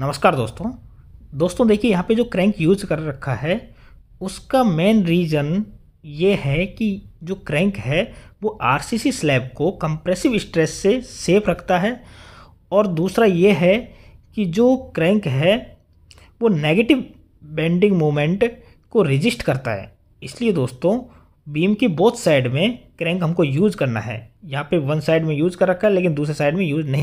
नमस्कार दोस्तों दोस्तों देखिए यहाँ पे जो क्रैंक यूज़ कर रखा है उसका मेन रीज़न ये है कि जो क्रैंक है वो आरसीसी स्लैब को कंप्रेसिव स्ट्रेस से सेफ रखता है और दूसरा ये है कि जो क्रैंक है वो नेगेटिव बेंडिंग मोमेंट को रजिस्ट करता है इसलिए दोस्तों बीम की बोथ साइड में क्रैंक हमको यूज़ करना है यहाँ पे वन साइड में यूज़ कर रखा है लेकिन दूसरे साइड में यूज़ नहीं